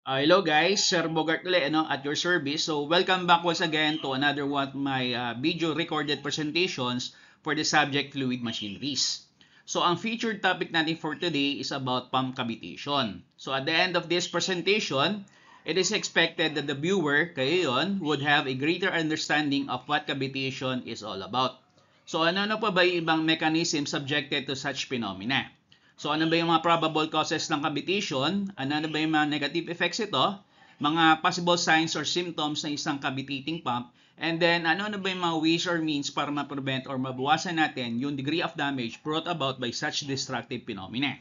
Uh, hello guys, Sir Bogart ulit ano, at your service. So welcome back once again to another one of my uh, video recorded presentations for the subject fluid machineries. So ang featured topic natin for today is about pump cavitation. So at the end of this presentation, it is expected that the viewer, kayo yon, would have a greater understanding of what cavitation is all about. So ano na pa ba yung ibang mechanism subjected to such phenomena? So ano ba yung mga probable causes ng cavitation? Ano na ano ba yung mga negative effects ito? Mga possible signs or symptoms ng isang cavitating pump? And then ano na ano ba yung mga ways or means para ma-prevent or mabawasan natin yung degree of damage brought about by such destructive phenomena?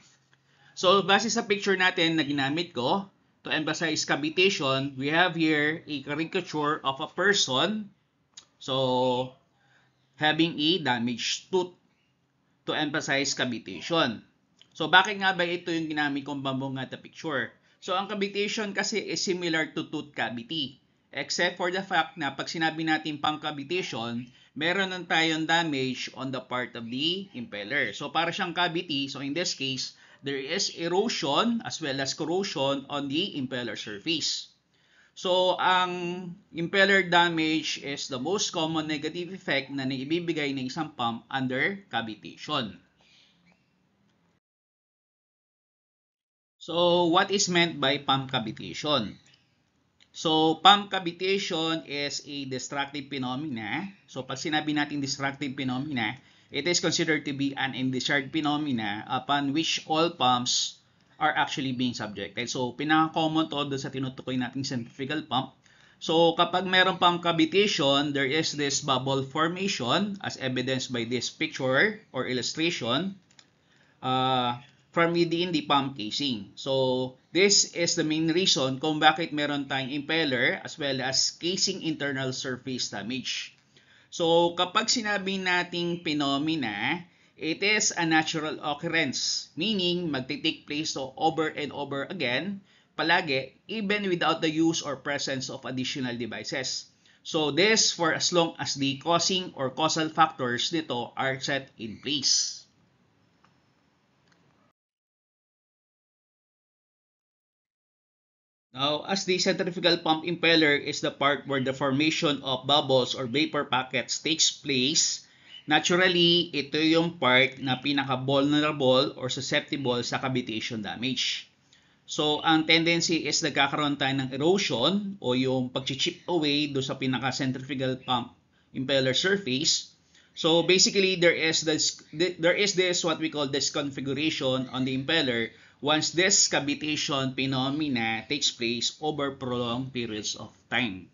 So base sa picture natin na ginamit ko, to emphasize cavitation, we have here a caricature of a person. So, having a damaged tooth to emphasize cavitation. So bakit nga ba ito yung ginamit kong bamboo nga the picture? So ang cavitation kasi is similar to tooth cavity. Except for the fact na pag sinabi natin pang cavitation, meron nang tayong damage on the part of the impeller. So para siyang cavity, so in this case, there is erosion as well as corrosion on the impeller surface. So ang impeller damage is the most common negative effect na naibibigay ng isang pump under cavitation. So, what is meant by pump cavitation? So, pump cavitation is a destructive phenomena. So, pag sinabi natin destructive phenomena, it is considered to be an undischarged phenomena upon which all pumps are actually being subjected. So, pinaka-common to doon sa tinutukoy nating centrifugal pump. So, kapag meron pump cavitation, there is this bubble formation as evidenced by this picture or illustration. Uh, from within the pump casing. So, this is the main reason kung bakit meron tayong impeller as well as casing internal surface damage. So, kapag sinabi nating phenomena, it is a natural occurrence, meaning magte-take place to over and over again, palagi, even without the use or presence of additional devices. So, this for as long as the causing or causal factors nito are set in place. Now, as the centrifugal pump impeller is the part where the formation of bubbles or vapor packets takes place, naturally, ito yung part na pinaka-vulnerable or susceptible sa cavitation damage. So, ang tendency is nagkakaroon tayo ng erosion o yung pag-chip away do sa pinaka-centrifugal pump impeller surface. So, basically, there is, this, there is this what we call disconfiguration on the impeller once this cavitation phenomena takes place over prolonged periods of time.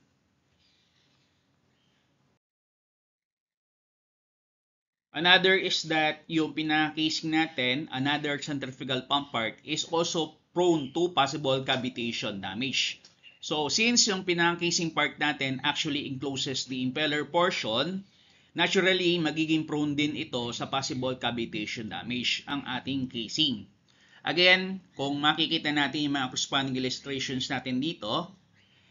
Another is that yung pinakasing natin, another centrifugal pump part is also prone to possible cavitation damage. So since yung pinakasing part natin actually encloses the impeller portion, naturally magiging prone din ito sa possible cavitation damage ang ating casing. Again, kung makikita natin yung mga corresponding illustrations natin dito,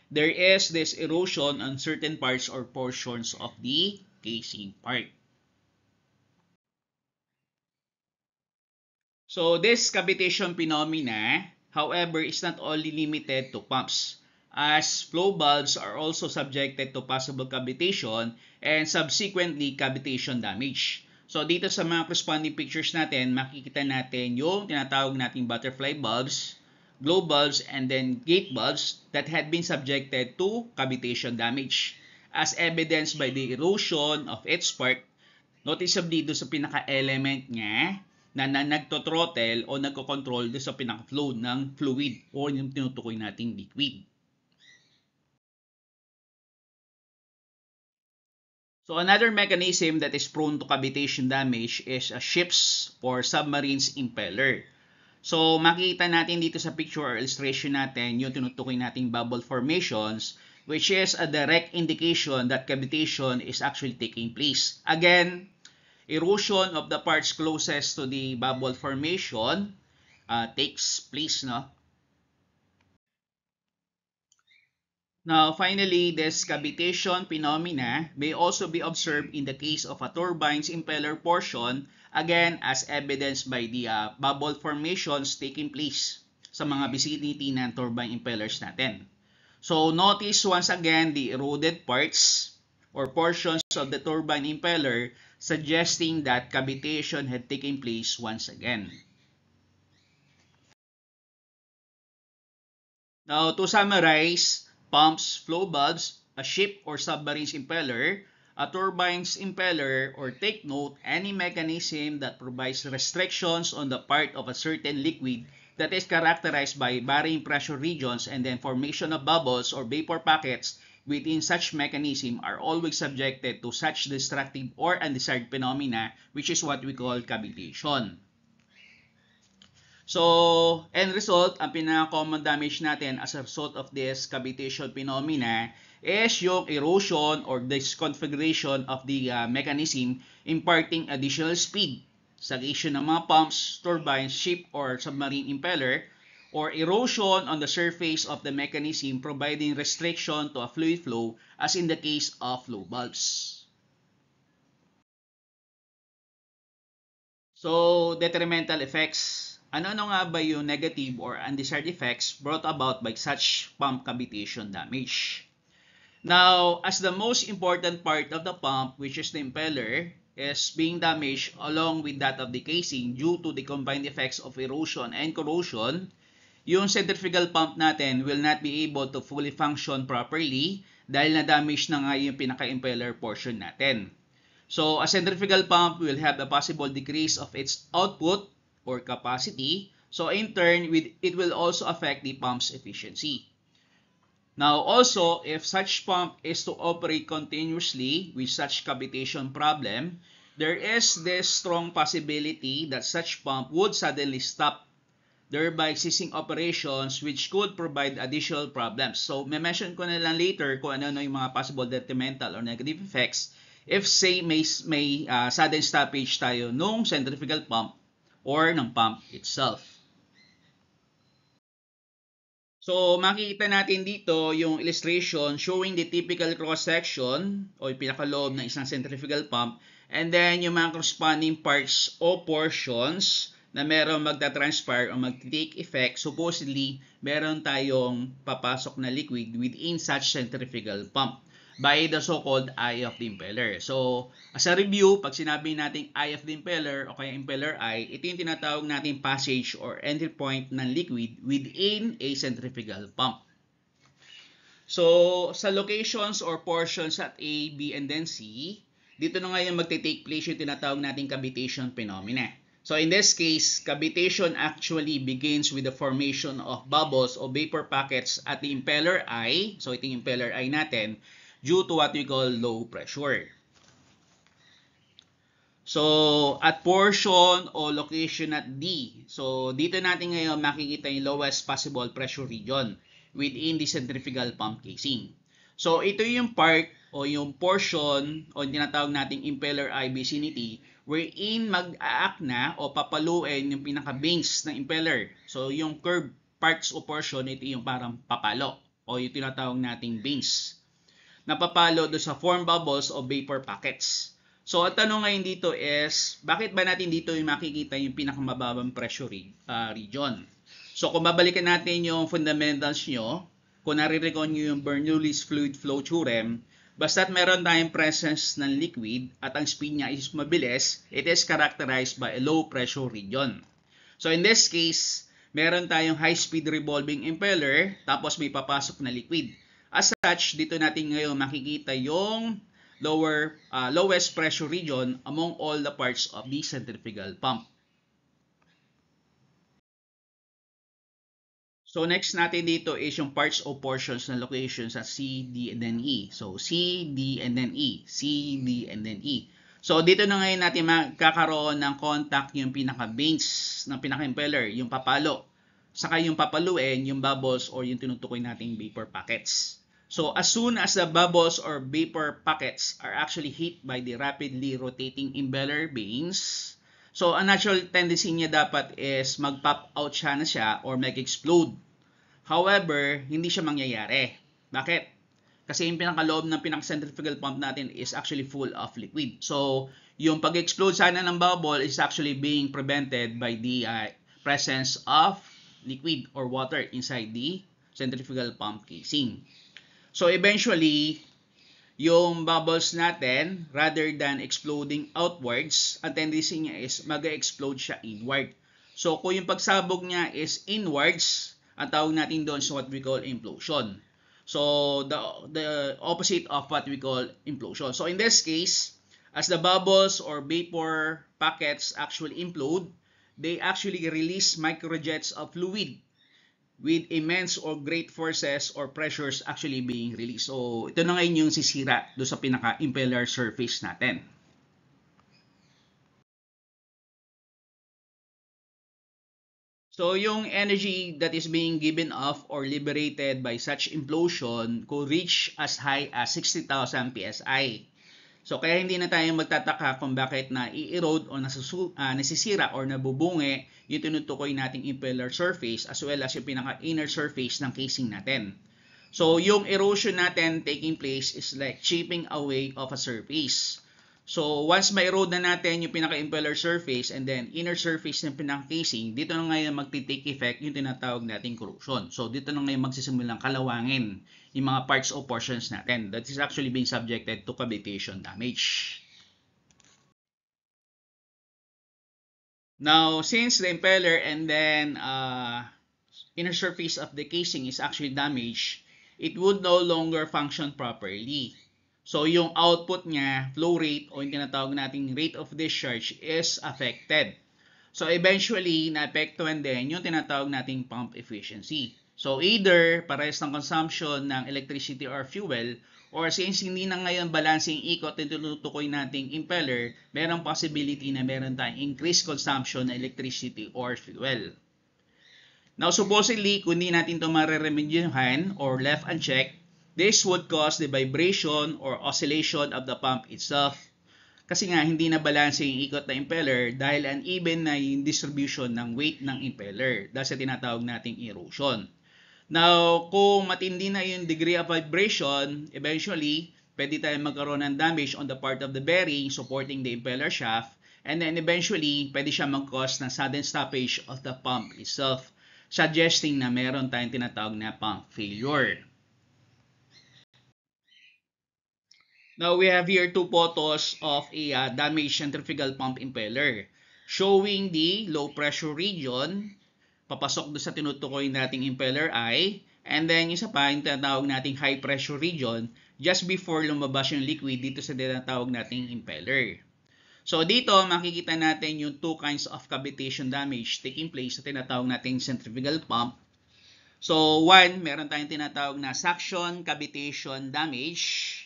there is this erosion on certain parts or portions of the casing part. So this cavitation phenomena, however, is not only limited to pumps as flow valves are also subjected to possible cavitation and subsequently cavitation damage. So dito sa mga corresponding pictures natin, makikita natin yung tinatawag nating butterfly bulbs, globe bulbs, and then gate bulbs that had been subjected to cavitation damage as evidenced by the erosion of its part. Noticeably doon sa pinaka-element niya na, na nagtotrottle o nagkocontrol doon sa pinaka-flow ng fluid o yung tinutukoy nating liquid. So another mechanism that is prone to cavitation damage is a ship's or submarine's impeller. So makita natin dito sa picture or illustration natin yung tinutukoy nating bubble formations which is a direct indication that cavitation is actually taking place. Again, erosion of the parts closest to the bubble formation uh, takes place no Now, finally, this cavitation phenomena may also be observed in the case of a turbine's impeller portion, again, as evidenced by the uh, bubble formations taking place sa mga vicinity ng turbine impellers natin. So, notice once again the eroded parts or portions of the turbine impeller suggesting that cavitation had taken place once again. Now, to summarize, pumps, flow valves, a ship or submarine's impeller, a turbine's impeller, or take note, any mechanism that provides restrictions on the part of a certain liquid that is characterized by varying pressure regions and then formation of bubbles or vapor packets within such mechanism are always subjected to such destructive or undesired phenomena which is what we call cavitation. So, end result, ang pinaka-common damage natin as a result of this cavitation phenomena is yung erosion or disconfiguration of the uh, mechanism imparting additional speed sa issue ng mga pumps, turbines, ship, or submarine impeller or erosion on the surface of the mechanism providing restriction to a fluid flow as in the case of flow bulbs. So, detrimental effects ano-ano nga ba yung negative or undesired effects brought about by such pump cavitation damage? Now, as the most important part of the pump, which is the impeller, is being damaged along with that of the casing due to the combined effects of erosion and corrosion, yung centrifugal pump natin will not be able to fully function properly dahil na-damage na nga yung pinaka-impeller portion natin. So, a centrifugal pump will have a possible decrease of its output or capacity. So in turn, it will also affect the pump's efficiency. Now also, if such pump is to operate continuously with such cavitation problem, there is this strong possibility that such pump would suddenly stop, thereby ceasing operations which could provide additional problems. So, may mention ko na lang later kung ano na yung mga possible detrimental or negative effects if say may, may uh, sudden stoppage tayo nung centrifugal pump or ng pump itself. So, makikita natin dito yung illustration showing the typical cross-section o yung pinakaloob ng isang centrifugal pump and then yung mga corresponding parts o portions na meron magta-transpire o mag-take effect. Supposedly, meron tayong papasok na liquid within such centrifugal pump by the so-called eye of the impeller. So, as a review, pag sinabi nating eye of the impeller o kaya impeller eye, ito yung tinatawag nating passage or entry point ng liquid within a centrifugal pump. So, sa locations or portions at A, B, and then C, dito na ngayon magte-take place yung tinatawag nating cavitation phenomena. So, in this case, cavitation actually begins with the formation of bubbles or vapor packets at the impeller eye. So, ito yung impeller eye natin due to what we call low pressure. So, at portion o location at D. So, dito natin ngayon makikita yung lowest possible pressure region within the centrifugal pump casing. So, ito yung part o yung portion o tinatawag nating impeller eye vicinity wherein mag-aak na o papaluin yung pinaka-base ng impeller. So, yung curve parts o portion, ito yung parang papalo o yung tinatawag nating base napapalo do sa form bubbles o vapor packets. So, ang tanong ngayon dito is, bakit ba natin dito yung makikita yung pinakamababang pressure ah, region? So, kung babalikan natin yung fundamentals nyo, kung nare-recon nyo yung Bernoulli's fluid flow theorem, basta't meron tayong presence ng liquid at ang speed niya is mabilis, it is characterized by a low pressure region. So, in this case, meron tayong high-speed revolving impeller, tapos may papasok na liquid. As such, dito natin ngayon makikita yung lower uh, lowest pressure region among all the parts of the centrifugal pump. So next natin dito is yung parts or portions na locations sa C, D, and then E. So C, D, and then E. C, D, and then E. So dito na ngayon natin magkakaroon ng contact yung pinaka-veins ng pinaka-impeller, yung papalo. Saka yung papaluin, yung bubbles or yung tinutukoy nating vapor packets. So as soon as the bubbles or vapor packets are actually hit by the rapidly rotating impeller vanes, so a natural tendency niya dapat is mag-pop out siya na siya or mag-explode. However, hindi siya mangyayari. Bakit? Kasi yung pinakaloob ng pinaka-centrifugal pump natin is actually full of liquid. So, yung pag-explode sana ng bubble is actually being prevented by the uh, presence of liquid or water inside the centrifugal pump casing. So eventually, yung bubbles natin, rather than exploding outwards, ang tendency niya is mag-explode siya inward. So kung yung pagsabog niya is inwards, ang tawag natin doon is what we call implosion. So the, the opposite of what we call implosion. So in this case, as the bubbles or vapor packets actually implode, they actually release microjets of fluid with immense or great forces or pressures actually being released. So, ito na ngayon yung sisira do sa pinaka-impeller surface natin. So, yung energy that is being given off or liberated by such implosion could reach as high as 60,000 psi. So kaya hindi na tayo magtataka kung bakit na i-erode o nasusu- uh, nasisira or nabubungi yung tinutukoy nating impeller surface as well as yung pinaka-inner surface ng casing natin. So yung erosion natin taking place is like chipping away of a surface. So, once may erode na natin yung pinaka-impeller surface and then inner surface ng pinaka-casing, dito na ngayon magti-take effect yung tinatawag nating corrosion. So, dito na ngayon magsisimulang kalawangin yung mga parts o portions natin. That is actually being subjected to cavitation damage. Now, since the impeller and then uh, inner surface of the casing is actually damaged, it would no longer function properly. So yung output niya, flow rate o yung tinatawag nating rate of discharge is affected. So eventually, naapektuhan din yung tinatawag nating pump efficiency. So either parehas ng consumption ng electricity or fuel or since hindi na ngayon balancing ikot na tinutukoy nating impeller, merong possibility na meron tayong increased consumption ng electricity or fuel. Now supposedly, kung hindi natin ito mareremedyuhan or left unchecked, This would cause the vibration or oscillation of the pump itself. Kasi nga, hindi na balanse yung ikot na impeller dahil uneven na yung distribution ng weight ng impeller. Dahil sa tinatawag nating erosion. Now, kung matindi na yung degree of vibration, eventually, pwede tayong magkaroon ng damage on the part of the bearing supporting the impeller shaft and then eventually, pwede siya mag-cause ng sudden stoppage of the pump itself, suggesting na meron tayong tinatawag na pump failure. Now we have here two photos of a uh, damaged centrifugal pump impeller showing the low pressure region papasok do sa tinutukoy nating impeller eye and then isa pa yung tinatawag nating high pressure region just before lumabas yung liquid dito sa tinatawag nating impeller. So dito makikita natin yung two kinds of cavitation damage taking place sa tinatawag nating centrifugal pump. So one, meron tayong tinatawag na suction cavitation damage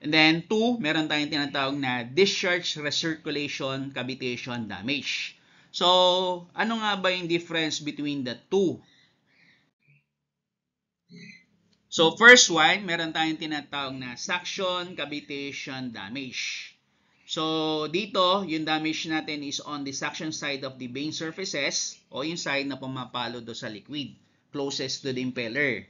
And then, two, meron tayong tinatawag na discharge recirculation cavitation damage. So, ano nga ba yung difference between the two? So, first one, meron tayong tinatawag na suction cavitation damage. So, dito, yung damage natin is on the suction side of the vein surfaces o yung side na pumapalo do sa liquid closest to the impeller.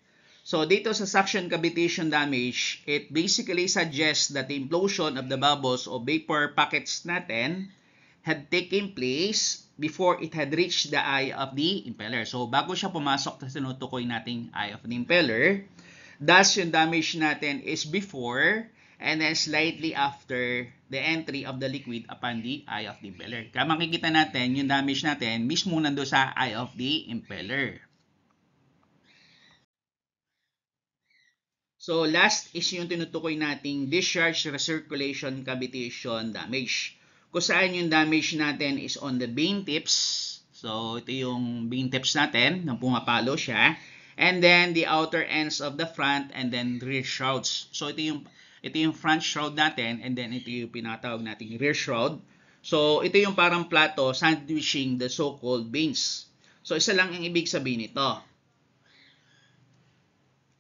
So dito sa suction cavitation damage, it basically suggests that the implosion of the bubbles or vapor packets natin had taken place before it had reached the eye of the impeller. So bago siya pumasok sa tinutukoy nating eye of the impeller, thus yung damage natin is before and then slightly after the entry of the liquid upon the eye of the impeller. Kaya makikita natin yung damage natin mismo nando sa eye of the impeller. So, last is yung tinutukoy nating discharge, recirculation, cavitation, damage. Kung saan yung damage natin is on the vein tips. So, ito yung vein tips natin, na pumapalo siya. And then, the outer ends of the front and then rear shrouds. So, ito yung, ito yung front shroud natin and then ito yung pinatawag nating rear shroud. So, ito yung parang plato sandwiching the so-called veins. So, isa lang ang ibig sabihin nito.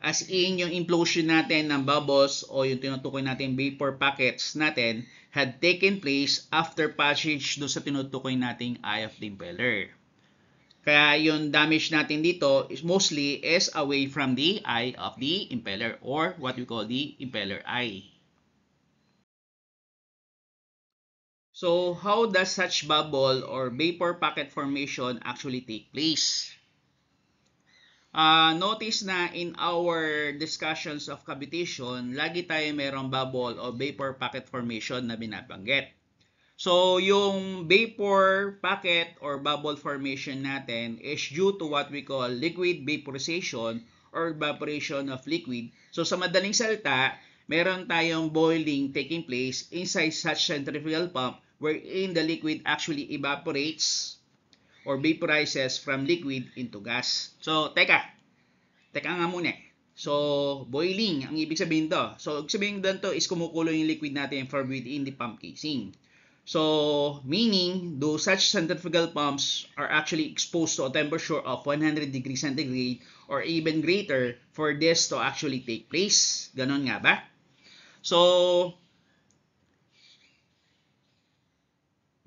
As in, yung implosion natin ng bubbles o yung tinutukoy natin vapor packets natin had taken place after passage do sa tinutukoy nating eye of the impeller. Kaya yung damage natin dito is mostly is away from the eye of the impeller or what we call the impeller eye. So, how does such bubble or vapor packet formation actually take place? Uh, notice na in our discussions of cavitation, lagi tayo mayroong bubble o vapor packet formation na binabanggit. So, yung vapor packet or bubble formation natin is due to what we call liquid vaporization or evaporation of liquid. So, sa madaling salita, meron tayong boiling taking place inside such centrifugal pump wherein the liquid actually evaporates or vaporizes from liquid into gas. So, teka. Teka nga muna. So, boiling ang ibig sabihin to. So, ibig sabihin doon to is kumukulo yung liquid natin from within the pump casing. So, meaning, do such centrifugal pumps are actually exposed to a temperature of 100 degrees centigrade or even greater for this to actually take place. Ganon nga ba? So,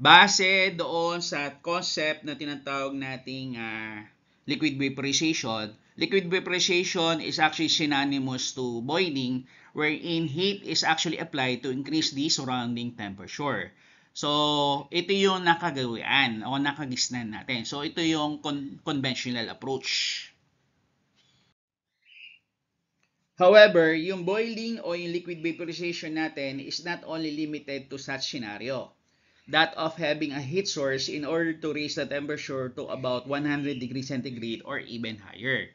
Base doon sa concept na tinatawag nating uh, liquid vaporization, liquid vaporization is actually synonymous to boiling wherein heat is actually applied to increase the surrounding temperature. So, ito yung nakagawian o nakagisnan natin. So, ito yung con conventional approach. However, yung boiling o yung liquid vaporization natin is not only limited to such scenario that of having a heat source in order to reach the temperature to about 100 degrees centigrade or even higher.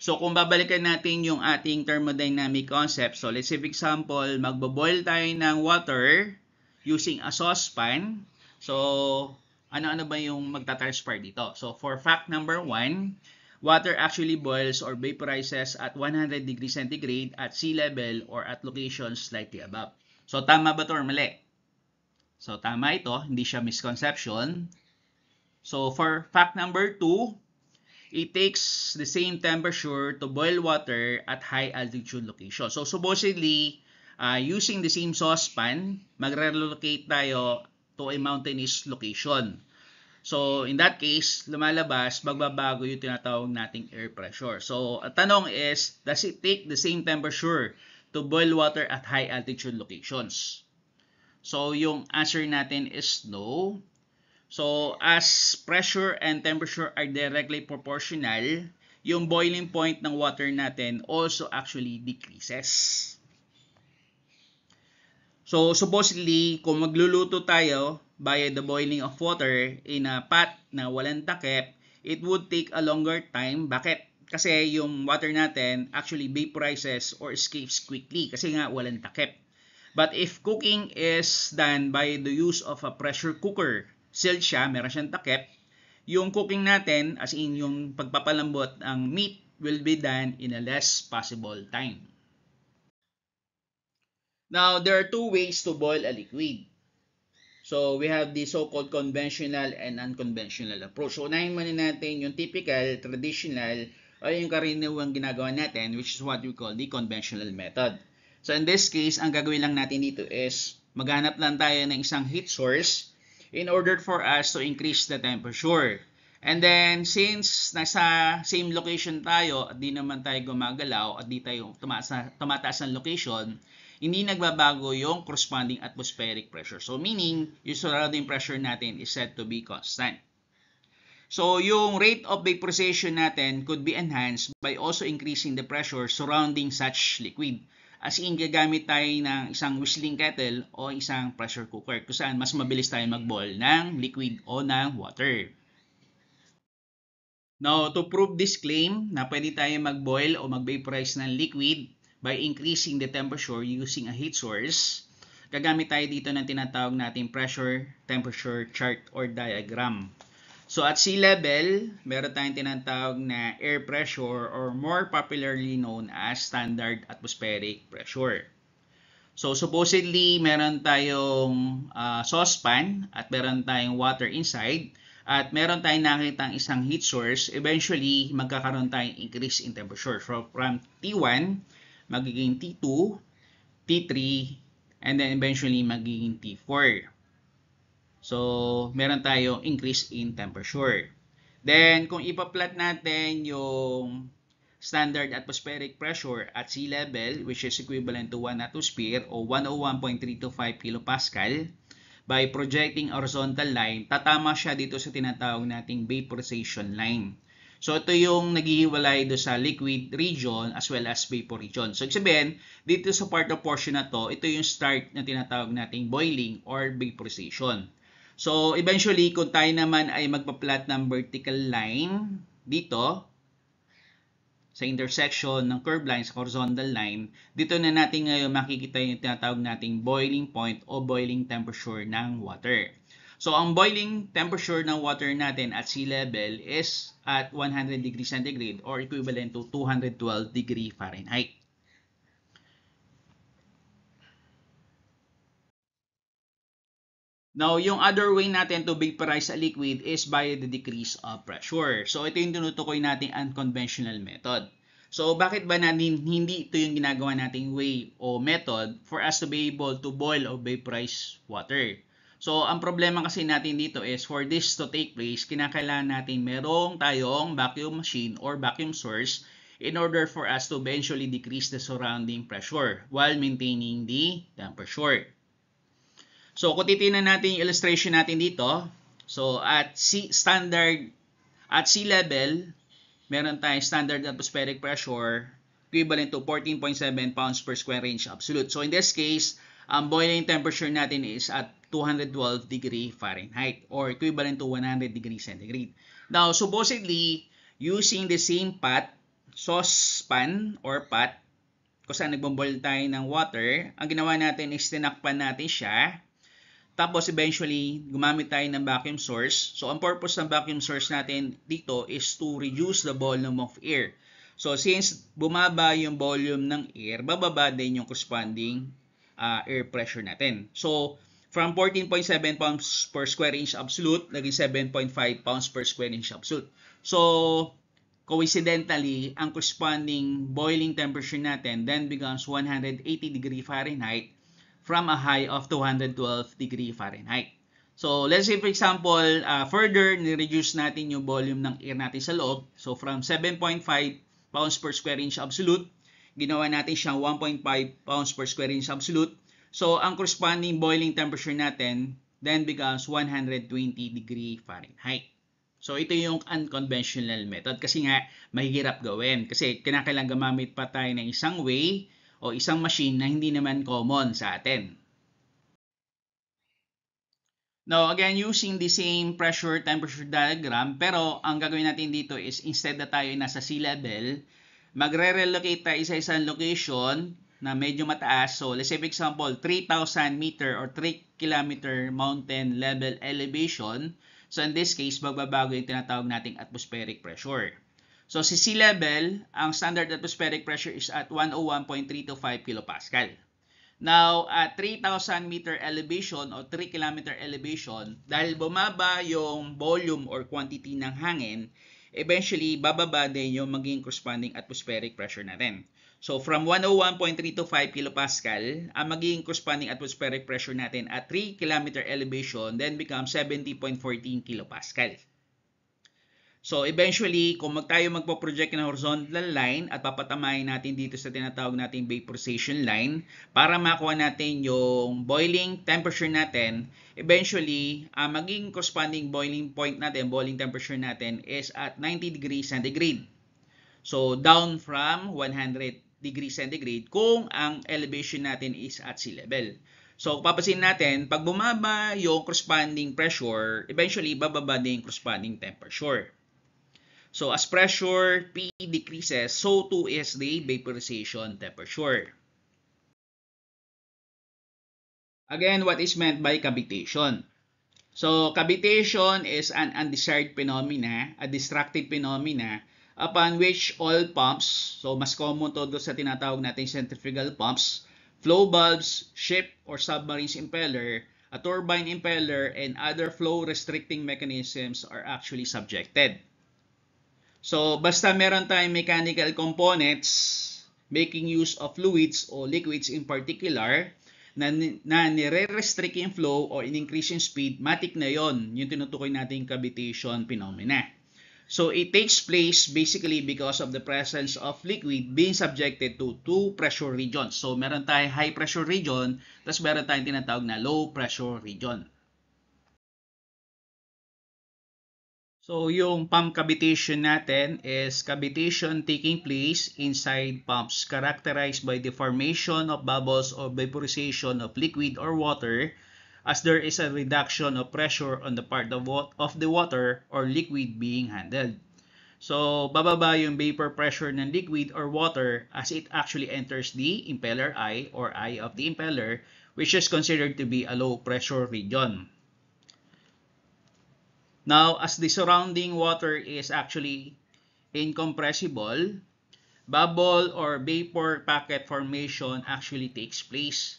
So kung babalikan natin yung ating thermodynamic concept, so let's say for example, magbo tayo ng water using a saucepan. So ano-ano ba yung magta-transpire dito? So for fact number 1, water actually boils or vaporizes at 100 degrees centigrade at sea level or at locations slightly above. So tama ba to or mali? So, tama ito. Hindi siya misconception. So, for fact number 2, it takes the same temperature to boil water at high altitude location. So, supposedly, uh, using the same saucepan, magre-relocate tayo to a mountainous location. So, in that case, lumalabas, magbabago yung tinatawag nating air pressure. So, ang tanong is, does it take the same temperature to boil water at high altitude locations? So, yung answer natin is no. So, as pressure and temperature are directly proportional, yung boiling point ng water natin also actually decreases. So, supposedly, kung magluluto tayo by the boiling of water in a pot na walang takip, it would take a longer time. Bakit? Kasi yung water natin actually vaporizes or escapes quickly kasi nga walang takip. But if cooking is done by the use of a pressure cooker, sealed siya, meron siyang takip, yung cooking natin, as in yung pagpapalambot ang meat, will be done in a less possible time. Now, there are two ways to boil a liquid. So, we have the so-called conventional and unconventional approach. So, unahin muna natin yung typical, traditional, o yung karaniwang ginagawa natin, which is what we call the conventional method. So in this case, ang gagawin lang natin dito is maghanap lang tayo ng isang heat source in order for us to increase the temperature. And then, since nasa same location tayo at di naman tayo gumagalaw at di tayo tumataas ng location, hindi nagbabago yung corresponding atmospheric pressure. So, meaning, yung surrounding pressure natin is said to be constant. So, yung rate of vaporization natin could be enhanced by also increasing the pressure surrounding such liquid. As in, gagamit tayo ng isang whistling kettle o isang pressure cooker kung saan mas mabilis tayo mag-boil ng liquid o ng water. Now, to prove this claim na pwede tayo mag-boil o mag-vaporize ng liquid by increasing the temperature using a heat source, gagamit tayo dito ng tinatawag nating pressure temperature chart or diagram. So at sea level, meron tayong tinatawag na air pressure or more popularly known as standard atmospheric pressure. So supposedly, meron tayong uh, saucepan at meron tayong water inside at meron tayong nakitang isang heat source. Eventually, magkakaroon tayong increase in temperature. So from T1, magiging T2, T3, and then eventually magiging T4. So, meron tayong increase in temperature. Then, kung ipa-plot natin yung standard atmospheric pressure at sea level, which is equivalent to 1 atmosphere o 101.325 kilopascal, by projecting horizontal line, tatama siya dito sa tinatawag nating vaporization line. So, ito yung naghihiwalay do sa liquid region as well as vapor region. So, sabihin, dito sa part of portion na to, ito yung start na tinatawag nating boiling or vaporization. So, eventually, kung tayo naman ay magpa-plot ng vertical line dito, sa intersection ng curve line sa horizontal line, dito na natin ngayon makikita yung tinatawag nating boiling point o boiling temperature ng water. So, ang boiling temperature ng water natin at sea level is at 100 degrees centigrade or equivalent to 212 degree Fahrenheit. Now, yung other way natin to big price sa liquid is by the decrease of pressure. So, ito yung tinutukoy nating unconventional method. So, bakit ba natin hindi ito yung ginagawa nating way o method for us to be able to boil or vaporize water? So, ang problema kasi natin dito is for this to take place, kinakailangan natin merong tayong vacuum machine or vacuum source in order for us to eventually decrease the surrounding pressure while maintaining the temperature. So, kung titingnan natin yung illustration natin dito, so at sea standard, at sea level, meron tayong standard atmospheric pressure equivalent to 14.7 pounds per square inch absolute. So, in this case, ang boiling temperature natin is at 212 degree Fahrenheit or equivalent to 100 degree centigrade. Now, supposedly, using the same pot, saucepan or pot, kung saan nagbaboil tayo ng water, ang ginawa natin is tinakpan natin siya tapos eventually, gumamit tayo ng vacuum source. So ang purpose ng vacuum source natin dito is to reduce the volume of air. So since bumaba yung volume ng air, bababa din yung corresponding uh, air pressure natin. So from 14.7 pounds per square inch absolute, naging 7.5 pounds per square inch absolute. So coincidentally, ang corresponding boiling temperature natin then becomes 180 degree Fahrenheit from a high of 212 degree Fahrenheit. So, let's say for example, uh, further, ni-reduce natin yung volume ng air natin sa loob. So, from 7.5 pounds per square inch absolute, ginawa natin siyang 1.5 pounds per square inch absolute. So, ang corresponding boiling temperature natin then becomes 120 degree Fahrenheit. So, ito yung unconventional method kasi nga, mahirap gawin. Kasi, kinakailang gamamit pa tayo ng isang way o isang machine na hindi naman common sa atin. Now, again, using the same pressure temperature diagram, pero ang gagawin natin dito is instead na tayo nasa sea level, magre-relocate tayo sa isang location na medyo mataas. So, let's say for example, 3,000 meter or 3 kilometer mountain level elevation. So, in this case, magbabago yung tinatawag nating atmospheric pressure. So si sea level, ang standard atmospheric pressure is at 101.325 kilopascal. Now, at 3,000 meter elevation o 3 kilometer elevation, dahil bumaba yung volume or quantity ng hangin, eventually bababa din yung maging corresponding atmospheric pressure natin. So, from 101.325 kilopascal, ang magiging corresponding atmospheric pressure natin at 3 kilometer elevation then becomes 70.14 kilopascal. So eventually, kung mag tayo magpo-project ng horizontal line at papatamahin natin dito sa tinatawag nating vaporization line para makuha natin yung boiling temperature natin, eventually, uh, maging corresponding boiling point natin, boiling temperature natin is at 90 degrees centigrade. So down from 100 degrees centigrade kung ang elevation natin is at sea level. So, papasin natin, pag bumaba yung corresponding pressure, eventually, bababa din yung corresponding temperature. So as pressure P decreases, so too is the vaporization temperature. Again, what is meant by cavitation? So, cavitation is an undesired phenomena, a destructive phenomena, upon which all pumps, so mas common to doon sa tinatawag natin centrifugal pumps, flow valves, ship or submarine's impeller, a turbine impeller, and other flow restricting mechanisms are actually subjected. So, basta meron tayong mechanical components making use of fluids o liquids in particular na, na nire-restrict yung flow or in increasing speed, matik na yon yung tinutukoy nating cavitation phenomena. So, it takes place basically because of the presence of liquid being subjected to two pressure regions. So, meron tayong high pressure region, tapos meron tayong tinatawag na low pressure region. So, yung pump cavitation natin is cavitation taking place inside pumps characterized by the formation of bubbles or vaporization of liquid or water as there is a reduction of pressure on the part of, of the water or liquid being handled. So, bababa yung vapor pressure ng liquid or water as it actually enters the impeller eye or eye of the impeller, which is considered to be a low pressure region. Now, as the surrounding water is actually incompressible, bubble or vapor packet formation actually takes place.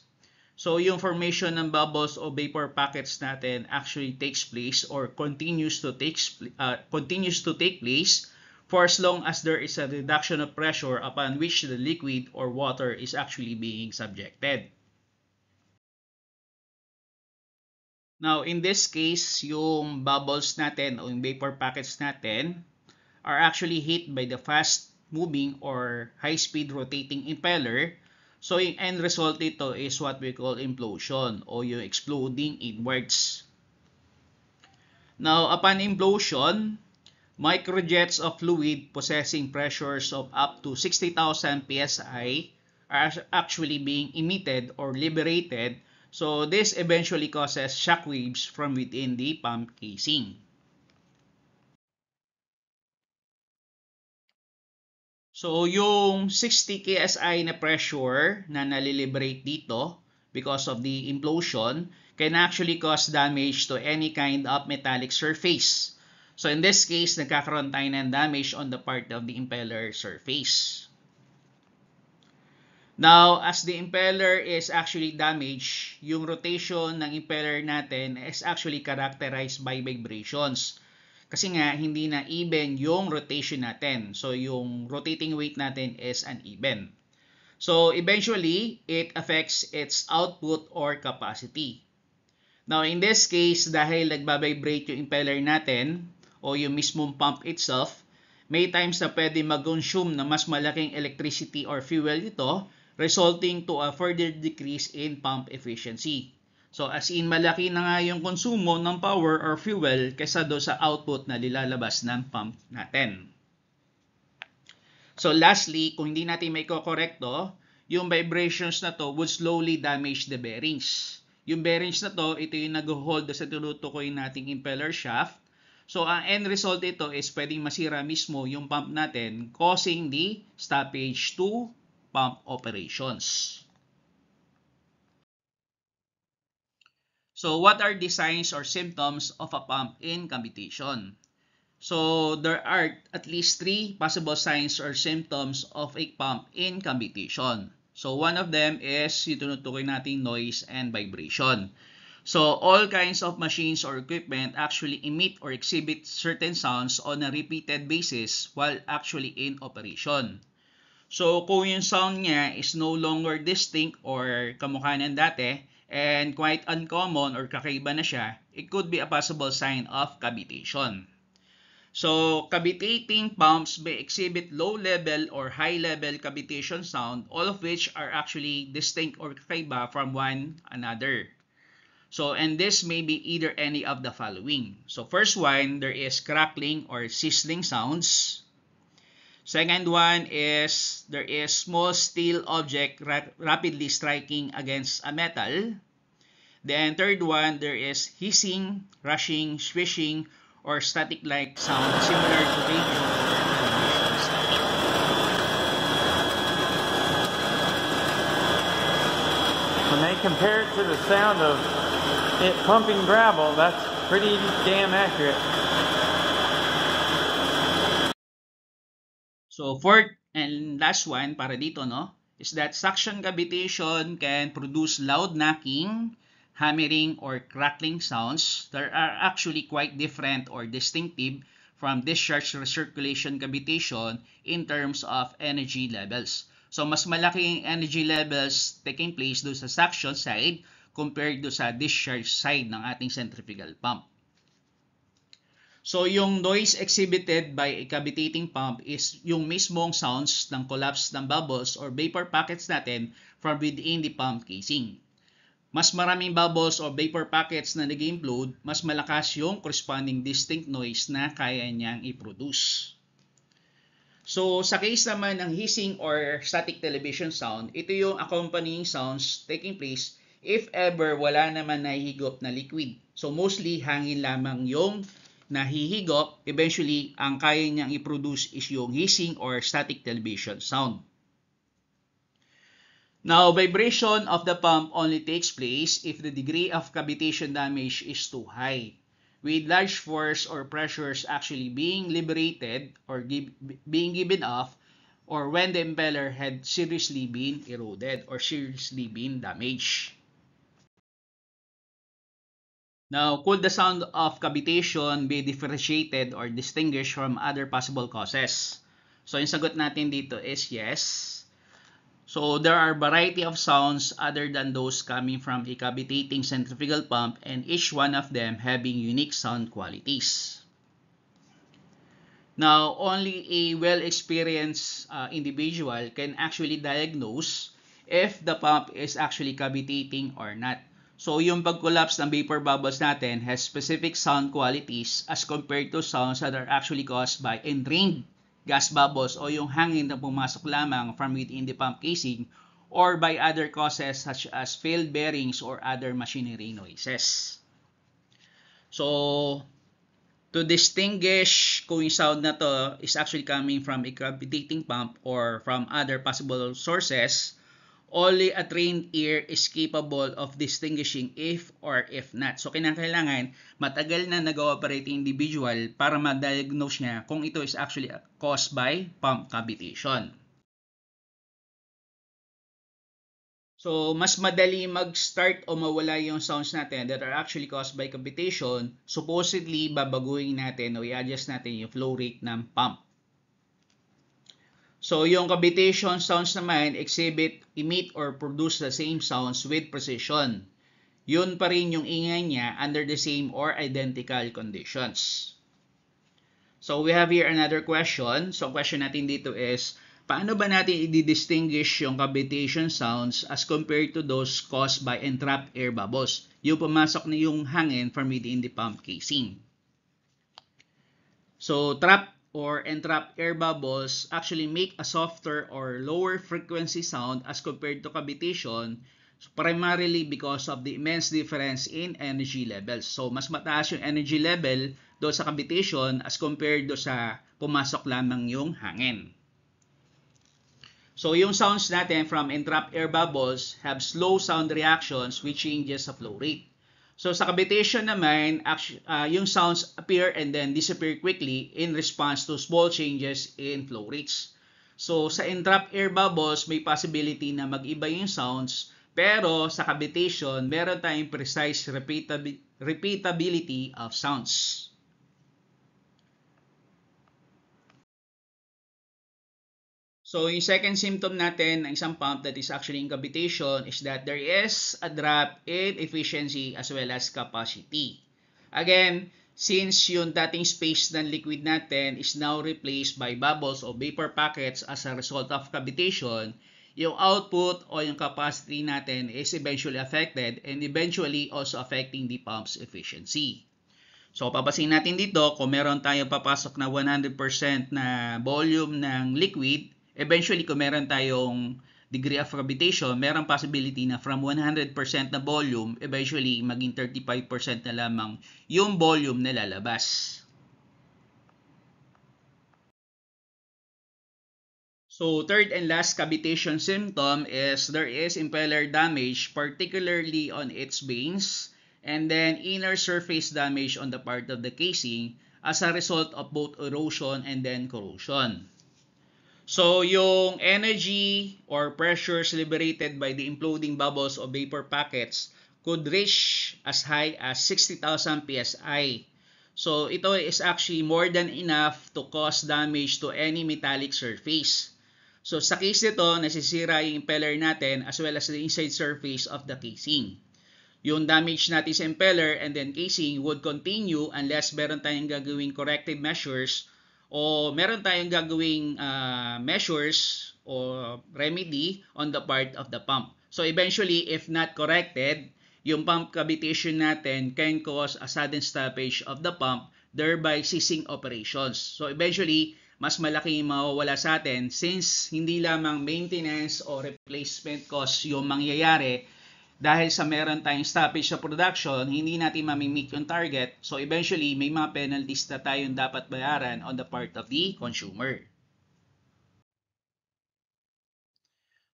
So, yung formation ng bubbles o vapor packets natin actually takes place or continues to takes, uh, continues to take place for as long as there is a reduction of pressure upon which the liquid or water is actually being subjected. Now, in this case, yung bubbles natin o yung vapor packets natin are actually hit by the fast moving or high speed rotating impeller. So, yung end result nito is what we call implosion o yung exploding inwards. Now, upon implosion, microjets of fluid possessing pressures of up to 60,000 psi are actually being emitted or liberated So this eventually causes shock waves from within the pump casing. So yung 60 KSI na pressure na nalilibrate dito because of the implosion can actually cause damage to any kind of metallic surface. So in this case, nagkakaroon tayo ng damage on the part of the impeller surface. Now, as the impeller is actually damaged, yung rotation ng impeller natin is actually characterized by vibrations. Kasi nga, hindi na even yung rotation natin. So, yung rotating weight natin is uneven. So, eventually, it affects its output or capacity. Now, in this case, dahil nagbabibrate yung impeller natin o yung mismong pump itself, may times na pwede mag-consume na mas malaking electricity or fuel ito resulting to a further decrease in pump efficiency. So as in malaki na nga yung konsumo ng power or fuel kesa do sa output na nilalabas ng pump natin. So lastly, kung hindi natin may kokorekto, yung vibrations na to would slowly damage the bearings. Yung bearings na to, ito yung nag-hold sa tinutukoy nating impeller shaft. So ang end result ito is pwedeng masira mismo yung pump natin causing the stoppage to pump operations. So, what are the signs or symptoms of a pump in cavitation? So, there are at least three possible signs or symptoms of a pump in cavitation. So, one of them is yung tinutukoy natin noise and vibration. So, all kinds of machines or equipment actually emit or exhibit certain sounds on a repeated basis while actually in operation. So, kung yung sound niya is no longer distinct or kamukha ng dati and quite uncommon or kakaiba na siya, it could be a possible sign of cavitation. So, cavitating pumps may exhibit low level or high level cavitation sound, all of which are actually distinct or kakaiba from one another. So, and this may be either any of the following. So, first one, there is crackling or sizzling sounds. Second one is there is small steel object ra rapidly striking against a metal. Then third one, there is hissing, rushing, swishing, or static-like sound similar to radio When they compare it to the sound of it pumping gravel, that's pretty damn accurate. So fourth and last one para dito no is that suction cavitation can produce loud knocking, hammering or crackling sounds that are actually quite different or distinctive from discharge recirculation cavitation in terms of energy levels. So mas malaking energy levels taking place do sa suction side compared do sa discharge side ng ating centrifugal pump. So yung noise exhibited by a cavitating pump is yung mismong sounds ng collapse ng bubbles or vapor packets natin from within the pump casing. Mas maraming bubbles or vapor packets na nag-implode, mas malakas yung corresponding distinct noise na kaya niyang i-produce. So, sa case naman ng hissing or static television sound, ito yung accompanying sounds taking place if ever wala naman nahihigop na liquid. So, mostly hangin lamang yung nahihigo, eventually ang kaya niyang i-produce is yung hissing or static television sound. Now, vibration of the pump only takes place if the degree of cavitation damage is too high, with large force or pressures actually being liberated or give, being given off or when the impeller had seriously been eroded or seriously been damaged. Now, could the sound of cavitation be differentiated or distinguished from other possible causes? So, yung sagot natin dito is yes. So, there are variety of sounds other than those coming from a cavitating centrifugal pump and each one of them having unique sound qualities. Now, only a well-experienced uh, individual can actually diagnose if the pump is actually cavitating or not. So yung pag-collapse ng vapor bubbles natin has specific sound qualities as compared to sounds that are actually caused by entrained gas bubbles o yung hangin na pumasok lamang from within the pump casing or by other causes such as failed bearings or other machinery noises. So, to distinguish kung yung sound na to is actually coming from a gravitating pump or from other possible sources, only a trained ear is capable of distinguishing if or if not. So, kinakailangan matagal na nag-ooperate yung individual para ma-diagnose niya kung ito is actually caused by pump cavitation. So, mas madali mag-start o mawala yung sounds natin that are actually caused by cavitation. Supposedly, babaguhin natin o i-adjust natin yung flow rate ng pump. So yung cavitation sounds naman exhibit, emit or produce the same sounds with precision. Yun pa rin yung ingay niya under the same or identical conditions. So we have here another question. So question natin dito is, paano ba natin i-distinguish yung cavitation sounds as compared to those caused by entrapped air bubbles? Yung pumasok na yung hangin from within the pump casing. So trap or entrapped air bubbles actually make a softer or lower frequency sound as compared to cavitation primarily because of the immense difference in energy levels. So, mas mataas yung energy level do sa cavitation as compared do sa pumasok lamang yung hangin. So, yung sounds natin from entrapped air bubbles have slow sound reactions which changes sa flow rate. So sa cavitation naman, actually, uh, yung sounds appear and then disappear quickly in response to small changes in flow rates. So sa entrap air bubbles, may possibility na mag-iba yung sounds, pero sa cavitation, meron tayong precise repeatab- repeatability of sounds. So, yung second symptom natin ng isang pump that is actually in cavitation is that there is a drop in efficiency as well as capacity. Again, since yung dating space ng liquid natin is now replaced by bubbles or vapor packets as a result of cavitation, yung output o yung capacity natin is eventually affected and eventually also affecting the pump's efficiency. So, papasin natin dito kung meron tayong papasok na 100% na volume ng liquid eventually kung meron tayong degree of gravitation, meron possibility na from 100% na volume, eventually maging 35% na lamang yung volume na lalabas. So third and last cavitation symptom is there is impeller damage particularly on its vanes and then inner surface damage on the part of the casing as a result of both erosion and then corrosion. So, yung energy or pressures liberated by the imploding bubbles or vapor packets could reach as high as 60,000 PSI. So, ito is actually more than enough to cause damage to any metallic surface. So, sa case nito, nasisira yung impeller natin as well as the inside surface of the casing. Yung damage natin sa impeller and then casing would continue unless meron tayong gagawing corrective measures o meron tayong gagawing uh, measures o remedy on the part of the pump. So eventually, if not corrected, yung pump cavitation natin can cause a sudden stoppage of the pump, thereby ceasing operations. So eventually, mas malaki yung mawawala sa atin since hindi lamang maintenance o replacement cost yung mangyayari dahil sa meron tayong stoppage sa production, hindi natin mamimit yung target. So eventually, may mga penalties na tayong dapat bayaran on the part of the consumer.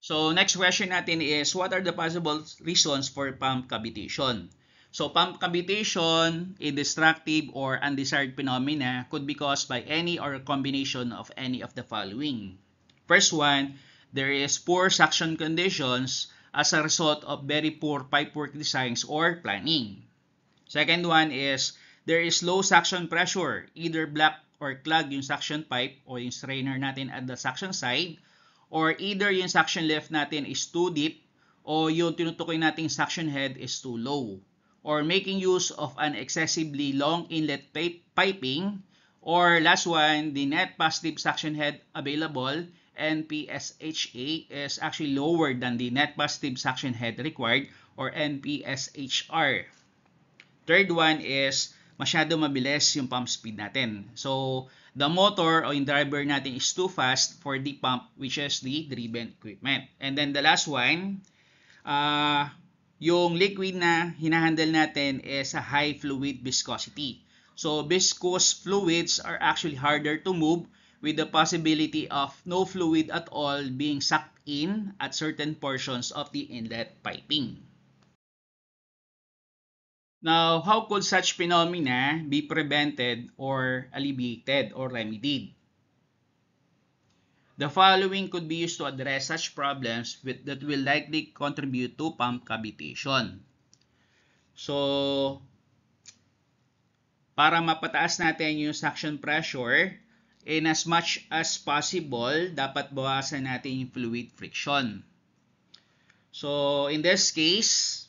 So next question natin is, what are the possible reasons for pump cavitation? So pump cavitation, a destructive or undesired phenomena could be caused by any or combination of any of the following. First one, there is poor suction conditions as a result of very poor pipework designs or planning. Second one is there is low suction pressure, either block or clog yung suction pipe o yung strainer natin at the suction side or either yung suction lift natin is too deep o yung tinutukoy nating suction head is too low or making use of an excessively long inlet pipe, piping or last one, the net positive suction head available NPSHA is actually lower than the net positive suction head required or NPSHR. Third one is masyado mabilis yung pump speed natin. So, the motor or yung driver natin is too fast for the pump which is the driven equipment. And then the last one, uh, yung liquid na hinahandle natin is a high fluid viscosity. So, viscous fluids are actually harder to move with the possibility of no fluid at all being sucked in at certain portions of the inlet piping. Now, how could such phenomena be prevented or alleviated or remedied? The following could be used to address such problems with, that will likely contribute to pump cavitation. So, para mapataas natin yung suction pressure, in as much as possible, dapat bawasan natin yung fluid friction. So, in this case,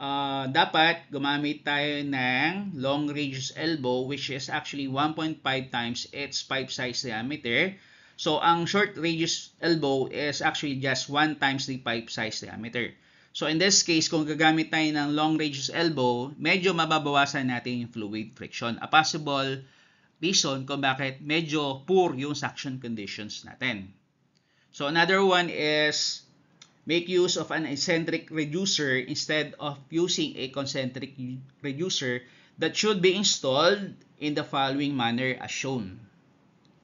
uh, dapat gumamit tayo ng long range elbow which is actually 1.5 times its pipe size diameter. So, ang short radius elbow is actually just 1 times the pipe size diameter. So, in this case, kung gagamit tayo ng long radius elbow, medyo mababawasan natin yung fluid friction. A possible reason kung bakit medyo poor yung suction conditions natin. So another one is make use of an eccentric reducer instead of using a concentric reducer that should be installed in the following manner as shown.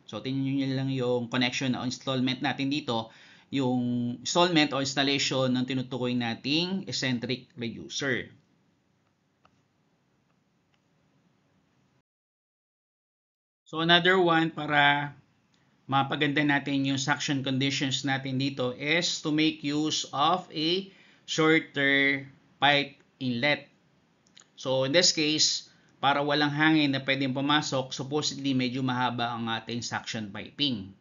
So tingnan niyo lang yung connection o installment natin dito, yung installment o installation ng tinutukoy nating eccentric reducer. So another one para mapaganda natin yung suction conditions natin dito is to make use of a shorter pipe inlet. So in this case, para walang hangin na pwedeng pumasok, supposedly medyo mahaba ang ating suction piping.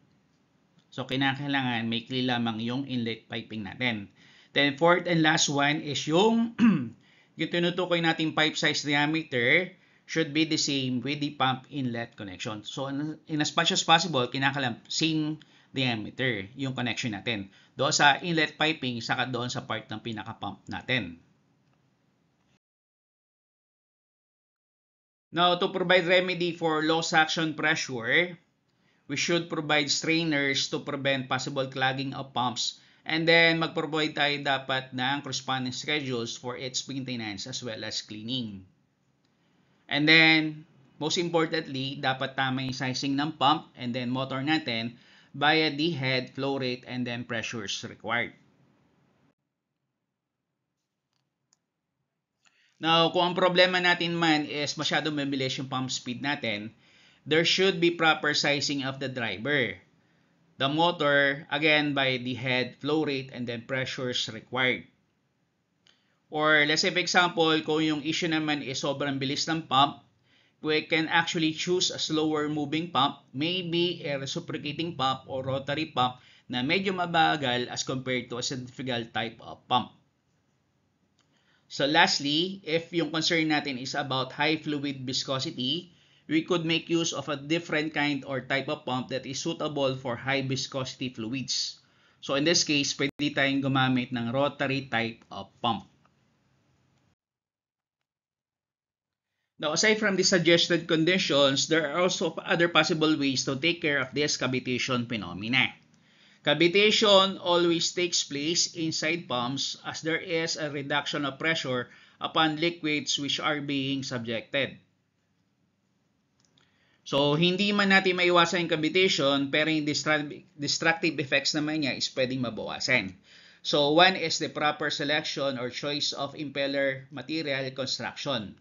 So kinakailangan may kli lamang yung inlet piping natin. Then fourth and last one is yung yung tinutukoy nating pipe size diameter should be the same with the pump inlet connection. So, in as much as possible, kinakalamp, same diameter yung connection natin. Doon sa inlet piping, saka doon sa part ng pinaka-pump natin. Now, to provide remedy for low suction pressure, we should provide strainers to prevent possible clogging of pumps And then, mag-provide tayo dapat ng corresponding schedules for its maintenance as well as cleaning. And then, most importantly, dapat tama yung sizing ng pump and then motor natin via the head, flow rate, and then pressures required. Now, kung ang problema natin man is masyado mabilis yung pump speed natin, there should be proper sizing of the driver. The motor, again, by the head, flow rate, and then pressures required. Or let's say for example, kung yung issue naman is sobrang bilis ng pump, we can actually choose a slower moving pump, maybe a reciprocating pump or rotary pump na medyo mabagal as compared to a centrifugal type of pump. So lastly, if yung concern natin is about high fluid viscosity, we could make use of a different kind or type of pump that is suitable for high viscosity fluids. So in this case, pwede tayong gumamit ng rotary type of pump. Now, aside from the suggested conditions, there are also other possible ways to take care of this cavitation phenomena. Cavitation always takes place inside pumps as there is a reduction of pressure upon liquids which are being subjected. So, hindi man natin maiwasan yung cavitation, pero yung destructive effects naman niya is pwedeng mabawasan. So, one is the proper selection or choice of impeller material construction.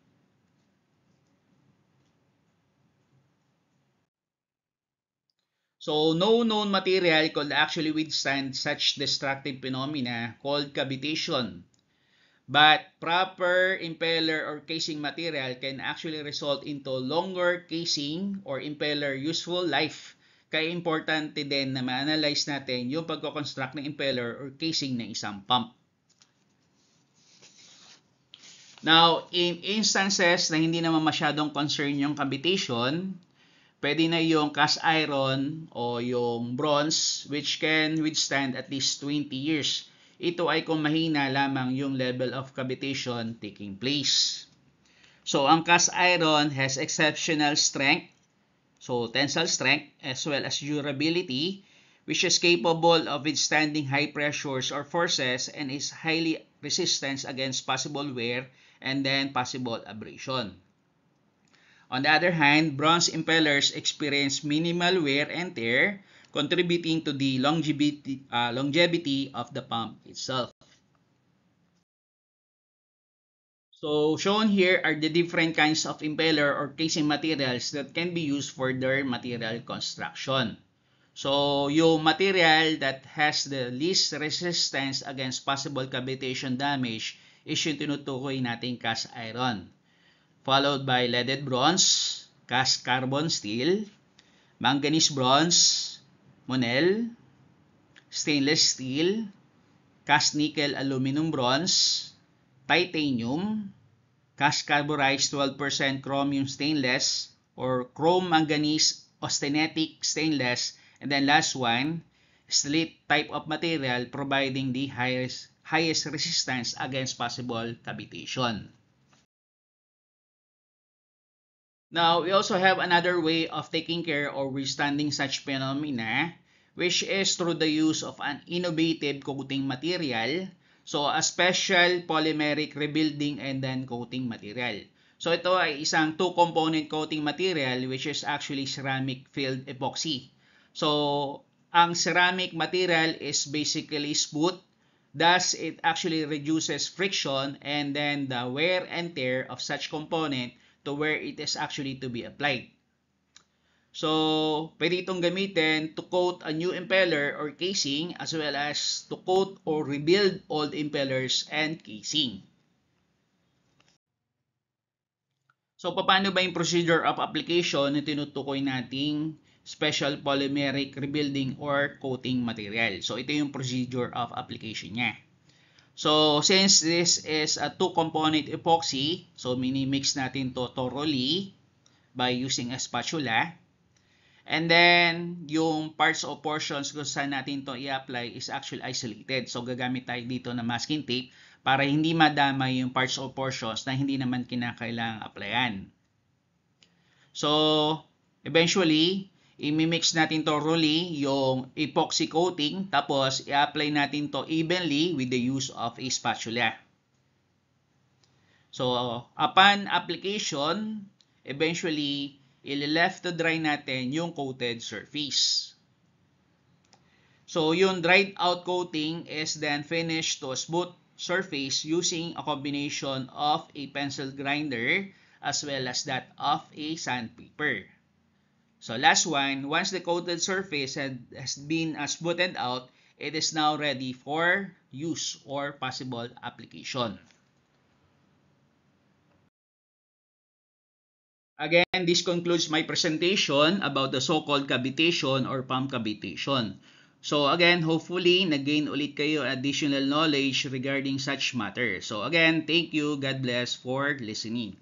So, no known material could actually withstand such destructive phenomena called cavitation. But proper impeller or casing material can actually result into longer casing or impeller useful life. Kaya importante din na ma-analyze natin yung pagko-construct ng impeller or casing ng isang pump. Now, in instances na hindi naman masyadong concern yung cavitation, pwede na yung cast iron o yung bronze which can withstand at least 20 years. Ito ay kung mahina lamang yung level of cavitation taking place. So, ang cast iron has exceptional strength, so tensile strength as well as durability which is capable of withstanding high pressures or forces and is highly resistant against possible wear and then possible abrasion. On the other hand, bronze impellers experience minimal wear and tear, contributing to the longevity, uh, longevity of the pump itself. So shown here are the different kinds of impeller or casing materials that can be used for their material construction. So yung material that has the least resistance against possible cavitation damage is yung tinutukoy nating cast iron followed by leaded bronze, cast carbon steel, manganese bronze, monel, stainless steel, cast nickel aluminum bronze, titanium, cast carburized 12% chromium stainless or chrome manganese austenitic stainless, and then last one, slate type of material providing the highest highest resistance against possible cavitation. Now, we also have another way of taking care or withstanding such phenomena, which is through the use of an innovative coating material. So, a special polymeric rebuilding and then coating material. So, ito ay isang two-component coating material which is actually ceramic filled epoxy. So, ang ceramic material is basically smooth. Thus, it actually reduces friction and then the wear and tear of such component to where it is actually to be applied. So, pwede itong gamitin to coat a new impeller or casing as well as to coat or rebuild old impellers and casing. So, paano ba yung procedure of application na tinutukoy nating special polymeric rebuilding or coating material? So, ito yung procedure of application niya. So, since this is a two-component epoxy, so mini-mix natin to thoroughly by using a spatula. And then, yung parts or portions kung saan natin to i-apply is actually isolated. So, gagamit tayo dito ng masking tape para hindi madamay yung parts or portions na hindi naman kinakailangang applyan. So, eventually, i-mix natin to thoroughly yung epoxy coating tapos i-apply natin to evenly with the use of a spatula. So, upon application, eventually, i-left to dry natin yung coated surface. So, yung dried out coating is then finished to a smooth surface using a combination of a pencil grinder as well as that of a sandpaper. So last one, once the coated surface had, has been uh, smoothed out, it is now ready for use or possible application. Again, this concludes my presentation about the so-called cavitation or pump cavitation. So again, hopefully, nag-gain ulit kayo additional knowledge regarding such matter. So again, thank you. God bless for listening.